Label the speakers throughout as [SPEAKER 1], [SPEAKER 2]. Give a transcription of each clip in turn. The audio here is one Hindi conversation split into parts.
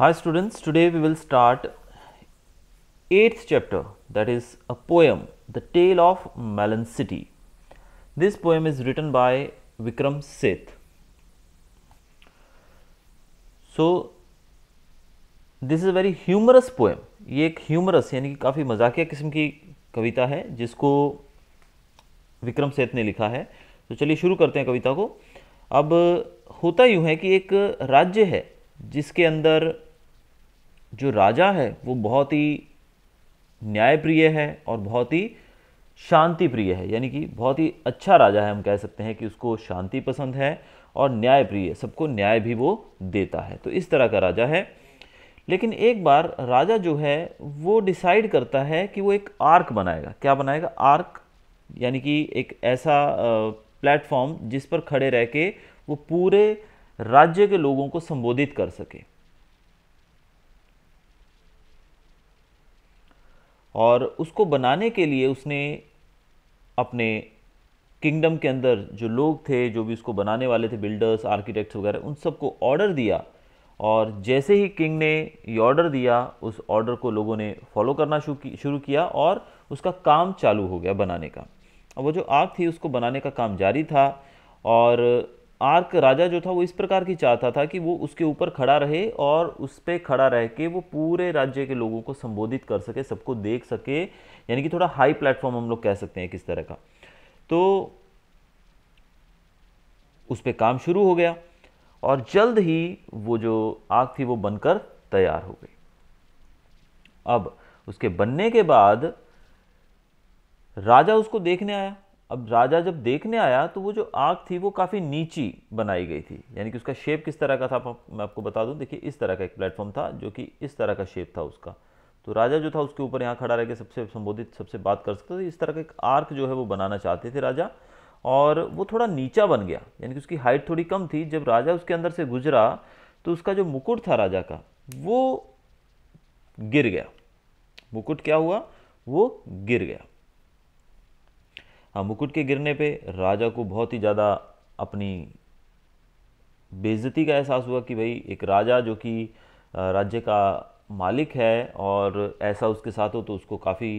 [SPEAKER 1] high students today we will start eighth chapter that is a poem the tale of melon city this poem is written by Vikram Seth so this is a very humorous poem ये एक ह्यूमरस यानी कि काफ़ी मजाकिया किस्म की कविता है जिसको विक्रम सेठ ने लिखा है तो चलिए शुरू करते हैं कविता को अब होता यूँ है कि एक राज्य है जिसके अंदर जो राजा है वो बहुत ही न्यायप्रिय है और बहुत ही शांति प्रिय है यानी कि बहुत ही अच्छा राजा है हम कह सकते हैं कि उसको शांति पसंद है और न्याय प्रिय सबको न्याय भी वो देता है तो इस तरह का राजा है लेकिन एक बार राजा जो है वो डिसाइड करता है कि वो एक आर्क बनाएगा क्या बनाएगा आर्क यानी कि एक ऐसा प्लेटफॉर्म जिस पर खड़े रह के वो पूरे राज्य के लोगों को संबोधित कर सके और उसको बनाने के लिए उसने अपने किंगडम के अंदर जो लोग थे जो भी उसको बनाने वाले थे बिल्डर्स आर्किटेक्ट्स वगैरह उन सबको ऑर्डर दिया और जैसे ही किंग ने ये ऑर्डर दिया उस ऑर्डर को लोगों ने फॉलो करना शुरू किया और उसका काम चालू हो गया बनाने का और वो जो आग थी उसको बनाने का काम जारी था और आर्क राजा जो था वो इस प्रकार की चाहता था कि वो उसके ऊपर खड़ा रहे और उस पर खड़ा रह के वो पूरे राज्य के लोगों को संबोधित कर सके सबको देख सके यानी कि थोड़ा हाई प्लेटफॉर्म हम लोग कह सकते हैं किस तरह का तो उस पर काम शुरू हो गया और जल्द ही वो जो आग थी वो बनकर तैयार हो गई अब उसके बनने के बाद राजा उसको देखने आया अब राजा जब देखने आया तो वो जो आग थी वो काफ़ी नीची बनाई गई थी यानी कि उसका शेप किस तरह का था मैं आपको बता दूं देखिए इस तरह का एक प्लेटफॉर्म था जो कि इस तरह का शेप था उसका तो राजा जो था उसके ऊपर यहाँ खड़ा रह के सबसे संबोधित सबसे बात कर सकता था इस तरह का एक आर्क जो है वो बनाना चाहते थे राजा और वो थोड़ा नीचा बन गया यानी कि उसकी हाइट थोड़ी कम थी जब राजा उसके अंदर से गुजरा तो उसका जो मुकुट था राजा का वो गिर गया मुकुट क्या हुआ वो गिर गया हाँ मुकुट के गिरने पे राजा को बहुत ही ज़्यादा अपनी बेइज्जती का एहसास हुआ कि भाई एक राजा जो कि राज्य का मालिक है और ऐसा उसके साथ हो तो उसको काफ़ी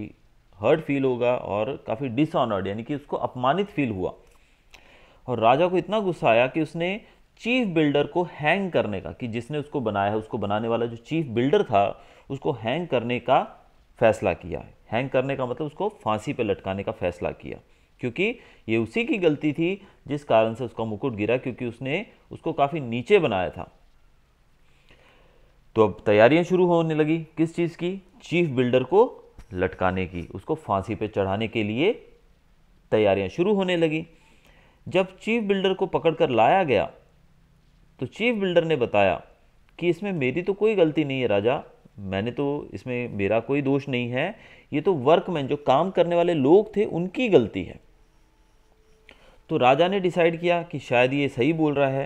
[SPEAKER 1] हर्ट फील होगा और काफ़ी डिसऑनर्ड यानी कि उसको अपमानित फील हुआ और राजा को इतना गुस्सा आया कि उसने चीफ बिल्डर को हैंग करने का कि जिसने उसको बनाया है उसको बनाने वाला जो चीफ बिल्डर था उसको हैंग करने का फैसला किया है हैंग करने का मतलब उसको फांसी पर लटकाने का फैसला किया क्योंकि ये उसी की गलती थी जिस कारण से उसका मुकुट गिरा क्योंकि उसने उसको काफ़ी नीचे बनाया था तो अब तैयारियां शुरू होने लगी किस चीज़ की चीफ बिल्डर को लटकाने की उसको फांसी पे चढ़ाने के लिए तैयारियां शुरू होने लगी जब चीफ बिल्डर को पकड़कर लाया गया तो चीफ बिल्डर ने बताया कि इसमें मेरी तो कोई गलती नहीं है राजा मैंने तो इसमें मेरा कोई दोष नहीं है ये तो वर्कमैन जो काम करने वाले लोग थे उनकी गलती है तो राजा ने डिसाइड किया कि शायद ये सही बोल रहा है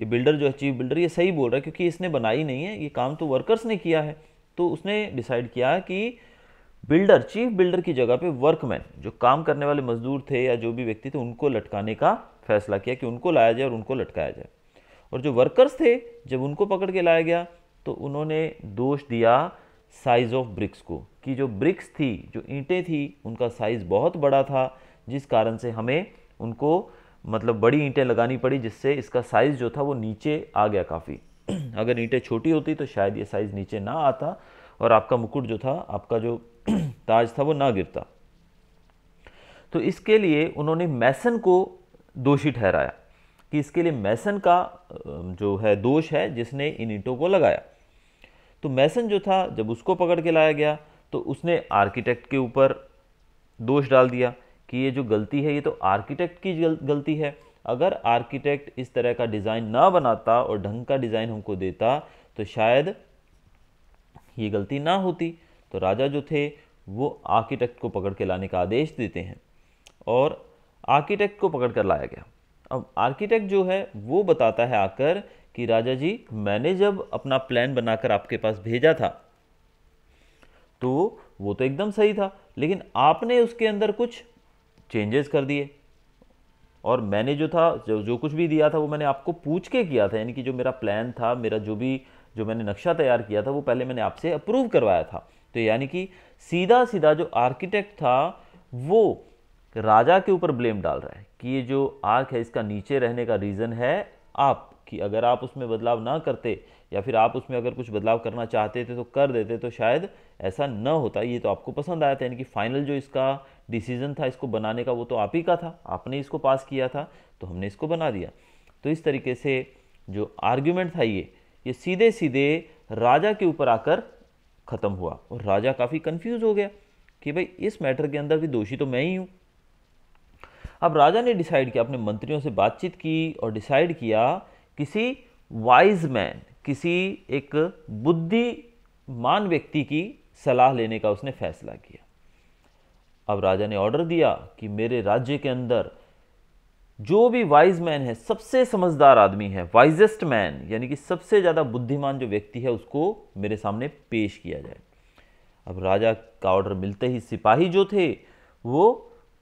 [SPEAKER 1] ये बिल्डर जो है चीफ बिल्डर ये सही बोल रहा है क्योंकि इसने बनाई नहीं है ये काम तो वर्कर्स ने किया है तो उसने डिसाइड किया कि बिल्डर चीफ बिल्डर की जगह पे वर्कमैन जो काम करने वाले मजदूर थे या जो भी व्यक्ति थे उनको लटकाने का फैसला किया कि उनको लाया जाए और उनको लटकाया जाए और जो वर्कर्स थे जब उनको पकड़ के लाया गया तो उन्होंने दोष दिया साइज़ ऑफ ब्रिक्स को कि जो ब्रिक्स थी जो ईंटें थी उनका साइज़ बहुत बड़ा था जिस कारण से हमें उनको मतलब बड़ी ईंटें लगानी पड़ी जिससे इसका साइज़ जो था वो नीचे आ गया काफ़ी अगर ईंटें छोटी होती तो शायद ये साइज़ नीचे ना आता और आपका मुकुट जो था आपका जो ताज था वो ना गिरता तो इसके लिए उन्होंने मैसन को दोषी ठहराया कि इसके लिए मैसन का जो है दोष है जिसने इन ईंटों को लगाया तो मैसन जो था जब उसको पकड़ के लाया गया तो उसने आर्किटेक्ट के ऊपर दोष डाल दिया कि ये जो गलती है ये तो आर्किटेक्ट की गलती है अगर आर्किटेक्ट इस तरह का डिज़ाइन ना बनाता और ढंग का डिज़ाइन हमको देता तो शायद ये गलती ना होती तो राजा जो थे वो आर्किटेक्ट को पकड़ के लाने का आदेश देते हैं और आर्किटेक्ट को पकड़ कर लाया गया अब आर्किटेक्ट जो है वो बताता है आकर कि राजा जी मैंने जब अपना प्लान बनाकर आपके पास भेजा था तो वो तो एकदम सही था लेकिन आपने उसके अंदर कुछ चेंजेस कर दिए और मैंने जो था जो जो कुछ भी दिया था वो मैंने आपको पूछ के किया था यानी कि जो मेरा प्लान था मेरा जो भी जो मैंने नक्शा तैयार किया था वो पहले मैंने आपसे अप्रूव करवाया था तो यानी कि सीधा सीधा जो आर्किटेक्ट था वो राजा के ऊपर ब्लेम डाल रहा है कि ये जो आर्क है इसका नीचे रहने का रीज़न है आप कि अगर आप उसमें बदलाव ना करते या फिर आप उसमें अगर कुछ बदलाव करना चाहते थे तो कर देते तो शायद ऐसा न होता ये तो आपको पसंद आया था यानी कि फाइनल जो इसका डिसीजन था इसको बनाने का वो तो आप ही का था आपने इसको पास किया था तो हमने इसको बना दिया तो इस तरीके से जो आर्ग्यूमेंट था ये ये सीधे सीधे राजा के ऊपर आकर ख़त्म हुआ और राजा काफ़ी कंफ्यूज हो गया कि भाई इस मैटर के अंदर भी दोषी तो मैं ही हूँ अब राजा ने डिसाइड किया अपने मंत्रियों से बातचीत की और डिसाइड किया किसी वाइज मैन किसी एक बुद्धिमान व्यक्ति की सलाह लेने का उसने फैसला किया अब राजा ने ऑर्डर दिया कि मेरे राज्य के अंदर जो भी वाइज मैन है सबसे समझदार आदमी है वाइजेस्ट मैन यानी कि सबसे ज़्यादा बुद्धिमान जो व्यक्ति है उसको मेरे सामने पेश किया जाए अब राजा का ऑर्डर मिलते ही सिपाही जो थे वो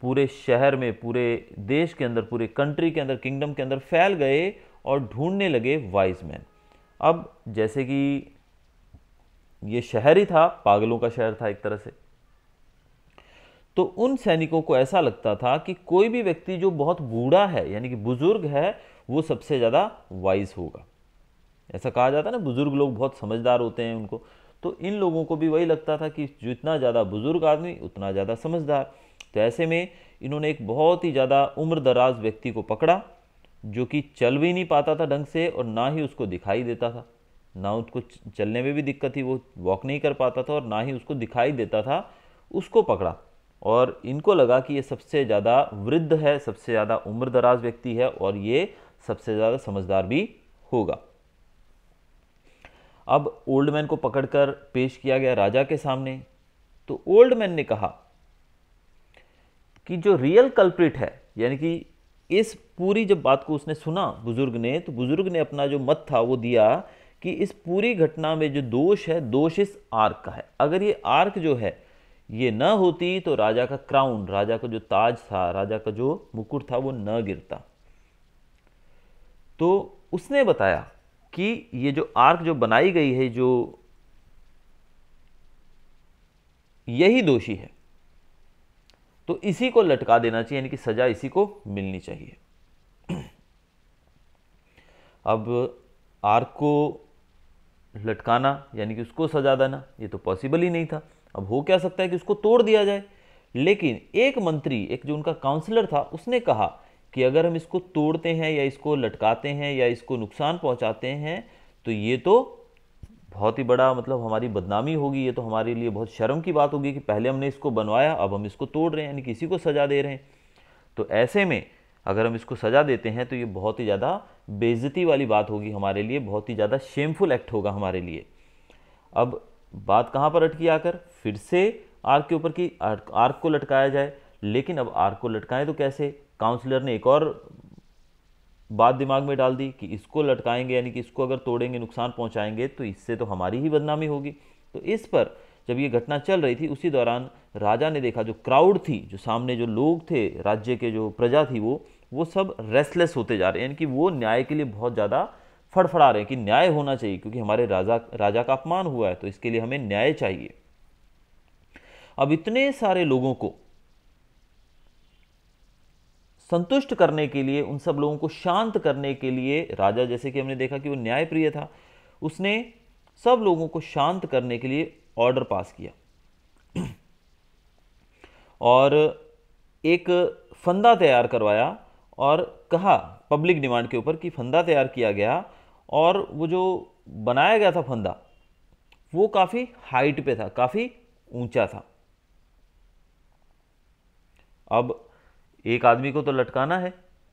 [SPEAKER 1] पूरे शहर में पूरे देश के अंदर पूरे कंट्री के अंदर किंगडम के अंदर फैल गए और ढूंढने लगे वाइज मैन अब जैसे कि ये शहर ही था पागलों का शहर था एक तरह से तो उन सैनिकों को ऐसा लगता था कि कोई भी व्यक्ति जो बहुत बूढ़ा है यानी कि बुज़ुर्ग है वो सबसे ज़्यादा वाइज होगा ऐसा कहा जाता है ना बुज़ुर्ग लोग बहुत समझदार होते हैं उनको तो इन लोगों को भी वही लगता था कि जितना ज़्यादा बुज़ुर्ग आदमी उतना ज़्यादा समझदार तो ऐसे में इन्होंने एक बहुत ही ज़्यादा उम्र दराज व्यक्ति को पकड़ा जो कि चल भी नहीं पाता था ढंग से और ना ही उसको दिखाई देता था ना उसको चलने में भी दिक्कत थी वो वॉक नहीं कर पाता था और ना ही उसको दिखाई देता था उसको पकड़ा और इनको लगा कि ये सबसे ज़्यादा वृद्ध है सबसे ज़्यादा उम्र दराज व्यक्ति है और ये सबसे ज़्यादा समझदार भी होगा अब ओल्ड मैन को पकड़कर पेश किया गया राजा के सामने तो ओल्ड मैन ने कहा कि जो रियल कल्प्रिट है यानी कि इस पूरी जब बात को उसने सुना बुजुर्ग ने तो बुजुर्ग ने अपना जो मत था वो दिया कि इस पूरी घटना में जो दोष है दोष इस आर्क का है अगर ये आर्क जो है ये न होती तो राजा का क्राउन राजा का जो ताज था राजा का जो मुकुट था वो न गिरता तो उसने बताया कि ये जो आर्क जो बनाई गई है जो यही दोषी है तो इसी को लटका देना चाहिए यानी कि सज़ा इसी को मिलनी चाहिए अब आर को लटकाना यानी कि उसको सजा देना ये तो पॉसिबल ही नहीं था अब हो क्या सकता है कि उसको तोड़ दिया जाए लेकिन एक मंत्री एक जो उनका काउंसलर था उसने कहा कि अगर हम इसको तोड़ते हैं या इसको लटकाते हैं या इसको नुकसान पहुंचाते हैं तो ये तो बहुत ही बड़ा मतलब हमारी बदनामी होगी ये तो हमारे लिए बहुत शर्म की बात होगी कि पहले हमने इसको बनवाया अब हम इसको तोड़ रहे हैं यानी किसी को सज़ा दे रहे हैं तो ऐसे में अगर हम इसको सज़ा देते हैं तो ये बहुत ही ज़्यादा बेजती वाली बात होगी हमारे लिए बहुत ही ज़्यादा शेमफुल एक्ट होगा हमारे लिए अब बात कहाँ पर अटकी आकर फिर से आर्क के ऊपर की आर्क, आर्क को लटकाया जाए लेकिन अब आर्क को लटकाएं तो कैसे काउंसलर ने एक और बात दिमाग में डाल दी कि इसको लटकाएंगे यानी कि इसको अगर तोड़ेंगे नुकसान पहुंचाएंगे तो इससे तो हमारी ही बदनामी होगी तो इस पर जब ये घटना चल रही थी उसी दौरान राजा ने देखा जो क्राउड थी जो सामने जो लोग थे राज्य के जो प्रजा थी वो वो सब रेस्टलेस होते जा रहे हैं यानी कि वो न्याय के लिए बहुत ज़्यादा फड़फड़ा रहे हैं कि न्याय होना चाहिए क्योंकि हमारे राजा राजा का अपमान हुआ है तो इसके लिए हमें न्याय चाहिए अब इतने सारे लोगों को संतुष्ट करने के लिए उन सब लोगों को शांत करने के लिए राजा जैसे कि हमने देखा कि वो न्यायप्रिय था उसने सब लोगों को शांत करने के लिए ऑर्डर पास किया और एक फंदा तैयार करवाया और कहा पब्लिक डिमांड के ऊपर कि फंदा तैयार किया गया और वो जो बनाया गया था फंदा वो काफ़ी हाइट पे था काफ़ी ऊंचा था अब एक आदमी को तो लटकाना है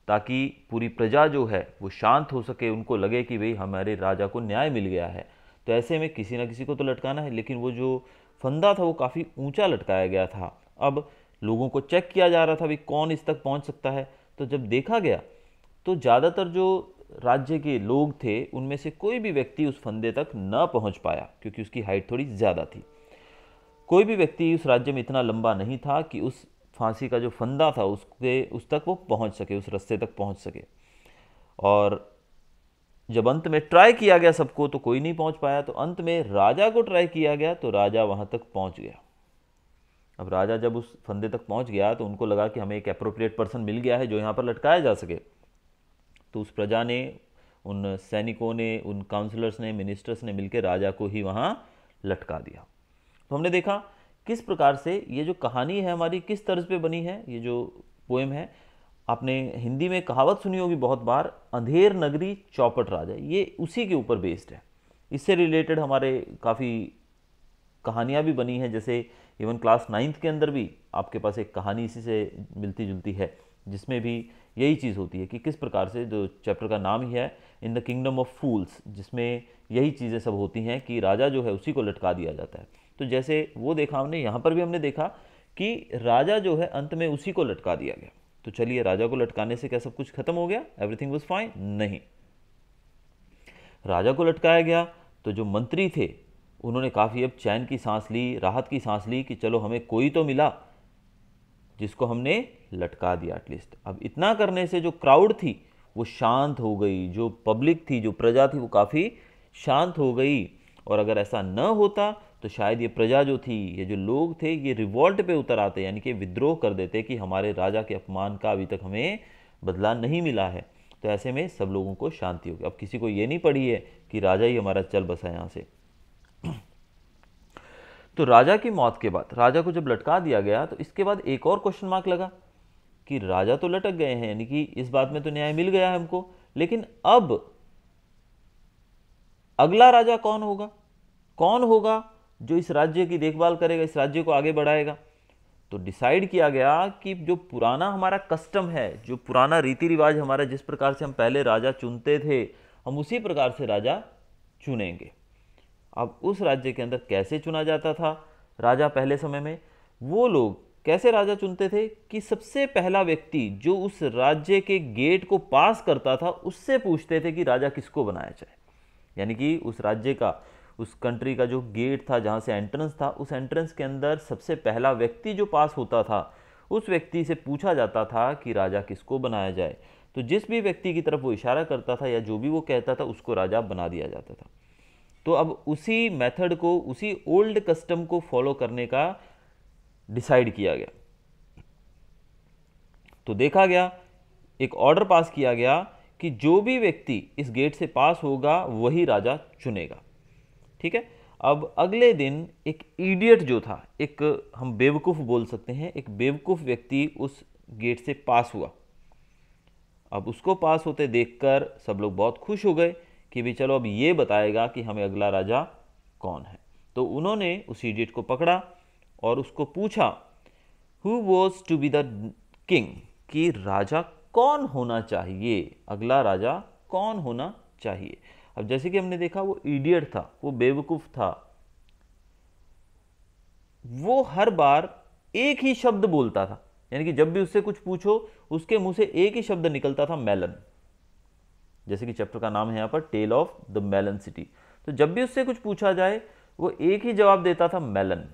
[SPEAKER 1] ताकि पूरी प्रजा जो है वो शांत हो सके उनको लगे कि भाई हमारे राजा को न्याय मिल गया है तो ऐसे में किसी ना किसी को तो लटकाना है लेकिन वो जो फंदा था वो काफ़ी ऊंचा लटकाया गया था अब लोगों को चेक किया जा रहा था भाई कौन इस तक पहुंच सकता है तो जब देखा गया तो ज़्यादातर जो राज्य के लोग थे उनमें से कोई भी व्यक्ति उस फंदे तक न पहुंच पाया क्योंकि उसकी हाइट थोड़ी ज़्यादा थी कोई भी व्यक्ति उस राज्य में इतना लंबा नहीं था कि उस फांसी का जो फंदा था उसके उस तक वो पहुंच सके उस रस्ते तक पहुंच सके और जब अंत में ट्राई किया गया सबको तो कोई नहीं पहुंच पाया तो अंत में राजा को ट्राई किया गया तो राजा वहां तक पहुंच गया अब राजा जब उस फंदे तक पहुंच गया तो उनको लगा कि हमें एक अप्रोप्रिएट पर्सन मिल गया है जो यहाँ पर लटकाया जा सके तो उस प्रजा ने उन सैनिकों ने उन काउंसलर्स ने मिनिस्टर्स ने मिलकर राजा को ही वहाँ लटका दिया तो हमने देखा किस प्रकार से ये जो कहानी है हमारी किस तर्ज पे बनी है ये जो पोएम है आपने हिंदी में कहावत सुनी होगी बहुत बार अंधेर नगरी चौपट राजा ये उसी के ऊपर बेस्ड है इससे रिलेटेड हमारे काफ़ी कहानियाँ भी बनी हैं जैसे इवन क्लास नाइन्थ के अंदर भी आपके पास एक कहानी इसी से मिलती जुलती है जिसमें भी यही चीज़ होती है कि किस प्रकार से जो चैप्टर का नाम ही है in the kingdom of fools जिसमें यही चीज़ें सब होती हैं कि राजा जो है उसी को लटका दिया जाता है तो जैसे वो देखा हमने यहाँ पर भी हमने देखा कि राजा जो है अंत में उसी को लटका दिया गया तो चलिए राजा को लटकाने से क्या सब कुछ खत्म हो गया एवरीथिंग वॉज फाइन नहीं राजा को लटकाया गया तो जो मंत्री थे उन्होंने काफ़ी अब चैन की सांस ली राहत की सांस ली कि चलो हमें कोई तो मिला जिसको हमने लटका दिया एटलीस्ट अब इतना करने से जो क्राउड थी वो शांत हो गई जो पब्लिक थी जो प्रजा थी वो काफ़ी शांत हो गई और अगर ऐसा न होता तो शायद ये प्रजा जो थी ये जो लोग थे ये रिवॉल्ट पे उतर आते यानी कि विद्रोह कर देते कि हमारे राजा के अपमान का अभी तक हमें बदला नहीं मिला है तो ऐसे में सब लोगों को शांति होगी अब किसी को ये नहीं पड़ी है कि राजा ही हमारा चल बसा यहाँ से तो राजा की मौत के बाद राजा को जब लटका दिया गया तो इसके बाद एक और क्वेश्चन मार्क लगा कि राजा तो लटक गए हैं यानी कि इस बात में तो न्याय मिल गया है हमको लेकिन अब अगला राजा कौन होगा कौन होगा जो इस राज्य की देखभाल करेगा इस राज्य को आगे बढ़ाएगा तो डिसाइड किया गया कि जो पुराना हमारा कस्टम है जो पुराना रीति रिवाज हमारा जिस प्रकार से हम पहले राजा चुनते थे हम उसी प्रकार से राजा चुनेंगे अब उस राज्य के अंदर कैसे चुना जाता था राजा पहले समय में वो लोग कैसे राजा चुनते थे कि सबसे पहला व्यक्ति जो उस राज्य के गेट को पास करता था उससे पूछते थे कि राजा किसको बनाया जाए यानी कि उस राज्य का उस कंट्री का जो गेट था जहाँ से एंट्रेंस था उस एंट्रेंस के अंदर सबसे पहला व्यक्ति जो पास होता था उस व्यक्ति से पूछा जाता था कि राजा किसको बनाया जाए तो जिस भी व्यक्ति की तरफ वो इशारा करता था या जो भी वो कहता था उसको राजा बना दिया जाता था तो अब उसी मेथड को उसी ओल्ड कस्टम को फॉलो करने का डिसाइड किया गया तो देखा गया एक ऑर्डर पास किया गया कि जो भी व्यक्ति इस गेट से पास होगा वही राजा चुनेगा ठीक है अब अगले दिन एक ईडियट जो था एक हम बेवकूफ़ बोल सकते हैं एक बेवकूफ़ व्यक्ति उस गेट से पास हुआ अब उसको पास होते देखकर सब लोग बहुत खुश हो गए कि भी चलो अब ये बताएगा कि हमें अगला राजा कौन है तो उन्होंने उस ईडियट को पकड़ा और उसको पूछा who was to be the king कि राजा कौन होना चाहिए अगला राजा कौन होना चाहिए अब जैसे कि हमने देखा वो ईडियट था वो बेवकूफ़ था वो हर बार एक ही शब्द बोलता था यानी कि जब भी उससे कुछ पूछो उसके मुंह से एक ही शब्द निकलता था मेलन जैसे कि चैप्टर का नाम है यहां पर tale of the melon city तो जब भी उससे कुछ पूछा जाए वो एक ही जवाब देता था मेलन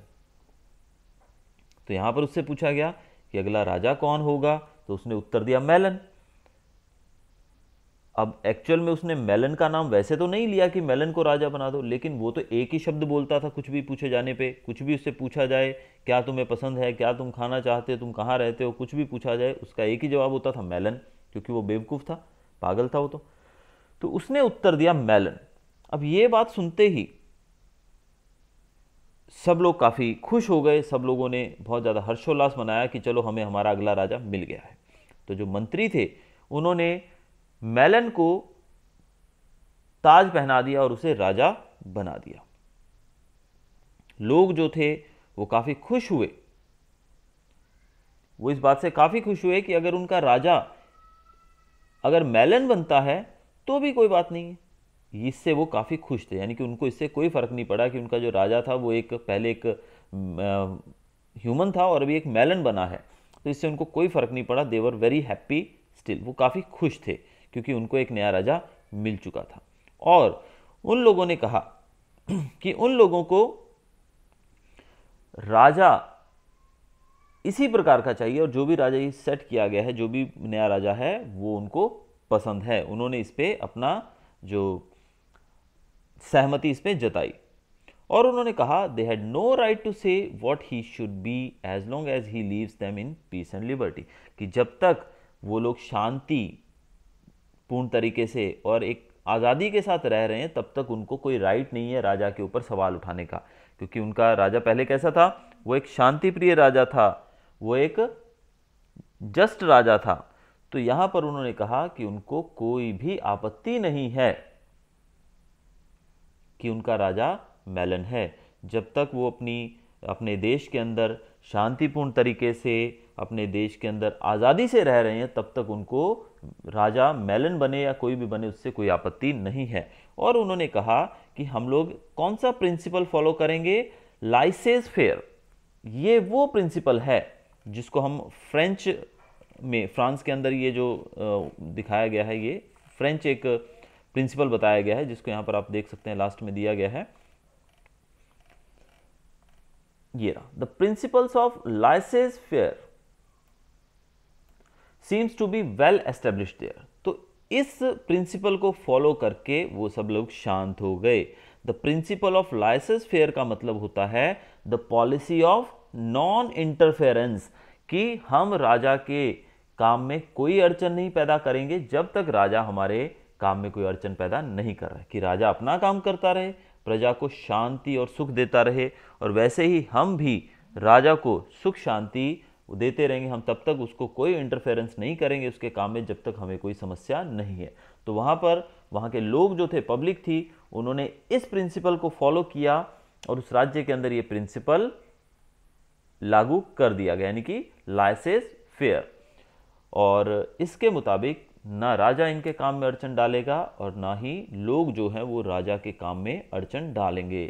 [SPEAKER 1] तो यहां पर उससे पूछा गया कि अगला राजा कौन होगा तो उसने उत्तर दिया मेलन अब एक्चुअल में उसने मेलन का नाम वैसे तो नहीं लिया कि मेलन को राजा बना दो लेकिन वो तो एक ही शब्द बोलता था कुछ भी पूछे जाने पे कुछ भी उससे पूछा जाए क्या तुम्हें पसंद है क्या तुम खाना चाहते हो तुम कहाँ रहते हो कुछ भी पूछा जाए उसका एक ही जवाब होता था मेलन क्योंकि वो बेवकूफ़ था पागल था वो तो तो उसने उत्तर दिया मेलन अब ये बात सुनते ही सब लोग काफ़ी खुश हो गए सब लोगों ने बहुत ज़्यादा हर्षोल्लास मनाया कि चलो हमें हमारा अगला राजा मिल गया है तो जो मंत्री थे उन्होंने मैलन को ताज पहना दिया और उसे राजा बना दिया लोग जो थे वो काफ़ी खुश हुए वो इस बात से काफ़ी खुश हुए कि अगर उनका राजा अगर मैलन बनता है तो भी कोई बात नहीं है इससे वो काफ़ी खुश थे यानी कि उनको इससे कोई फ़र्क नहीं पड़ा कि उनका जो राजा था वो एक पहले एक ह्यूमन था और अभी एक मेलन बना है तो इससे उनको कोई फ़र्क नहीं पड़ा देवर वेरी हैप्पी स्टिल वो काफ़ी खुश थे क्योंकि उनको एक नया राजा मिल चुका था और उन लोगों ने कहा कि उन लोगों को राजा इसी प्रकार का चाहिए और जो भी राजा ये सेट किया गया है जो भी नया राजा है वो उनको पसंद है उन्होंने इस पर अपना जो सहमति इस पर जताई और उन्होंने कहा they had no right to say what he should be as long as he leaves them in peace and liberty कि जब तक वो लोग शांति पूर्ण तरीके से और एक आज़ादी के साथ रह रहे हैं तब तक उनको कोई राइट नहीं है राजा के ऊपर सवाल उठाने का क्योंकि उनका राजा पहले कैसा था वो एक शांति प्रिय राजा था वो एक जस्ट राजा था तो यहाँ पर उन्होंने कहा कि उनको कोई भी आपत्ति नहीं है कि उनका राजा मैलन है जब तक वो अपनी अपने देश के अंदर शांतिपूर्ण तरीके से अपने देश के अंदर आज़ादी से रह रहे हैं तब तक उनको राजा मेलन बने या कोई भी बने उससे कोई आपत्ति नहीं है और उन्होंने कहा कि हम लोग कौन सा प्रिंसिपल फॉलो करेंगे लाइसेस फेयर ये वो प्रिंसिपल है जिसको हम फ्रेंच में फ्रांस के अंदर ये जो दिखाया गया है ये फ्रेंच एक प्रिंसिपल बताया गया है जिसको यहाँ पर आप देख सकते हैं लास्ट में दिया गया है ये रहा the principles of laissez faire seems to be well establish there तो इस प्रिंसिपल को फॉलो करके वो सब लोग शांत हो गए the principle of laissez faire का मतलब होता है the policy of non interference कि हम राजा के काम में कोई अड़चन नहीं पैदा करेंगे जब तक राजा हमारे काम में कोई अड़चन पैदा नहीं कर रहा कि राजा अपना काम करता रहे प्रजा को शांति और सुख देता रहे और वैसे ही हम भी राजा को सुख शांति वो देते रहेंगे हम तब तक उसको कोई इंटरफेरेंस नहीं करेंगे उसके काम में जब तक हमें कोई समस्या नहीं है तो वहाँ पर वहाँ के लोग जो थे पब्लिक थी उन्होंने इस प्रिंसिपल को फॉलो किया और उस राज्य के अंदर ये प्रिंसिपल लागू कर दिया गया यानी कि लाइसेंस फेयर और इसके मुताबिक ना राजा इनके काम में अड़चन डालेगा और ना ही लोग जो हैं वो राजा के काम में अड़चन डालेंगे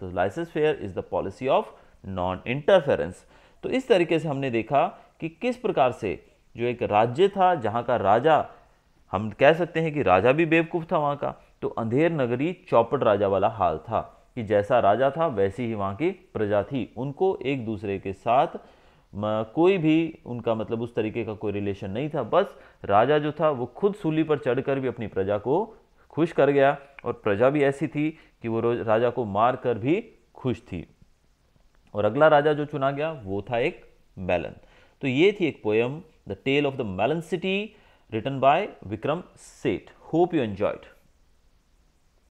[SPEAKER 1] तो laissez faire is the policy of non interference तो इस तरीके से हमने देखा कि किस प्रकार से जो एक राज्य था जहाँ का राजा हम कह सकते हैं कि राजा भी बेवकूफ़ था वहाँ का तो अंधेर नगरी चौपट राजा वाला हाल था कि जैसा राजा था वैसी ही वहाँ की प्रजा थी उनको एक दूसरे के साथ कोई भी उनका मतलब उस तरीके का कोई रिलेशन नहीं था बस राजा जो था वो खुद सूली पर चढ़कर भी अपनी प्रजा को खुश कर गया और प्रजा भी ऐसी थी कि वो राजा को मार कर भी खुश थी और अगला राजा जो चुना गया वो था एक मैलन तो ये थी एक poem the tale of the melon city written by Vikram Seth hope you enjoyed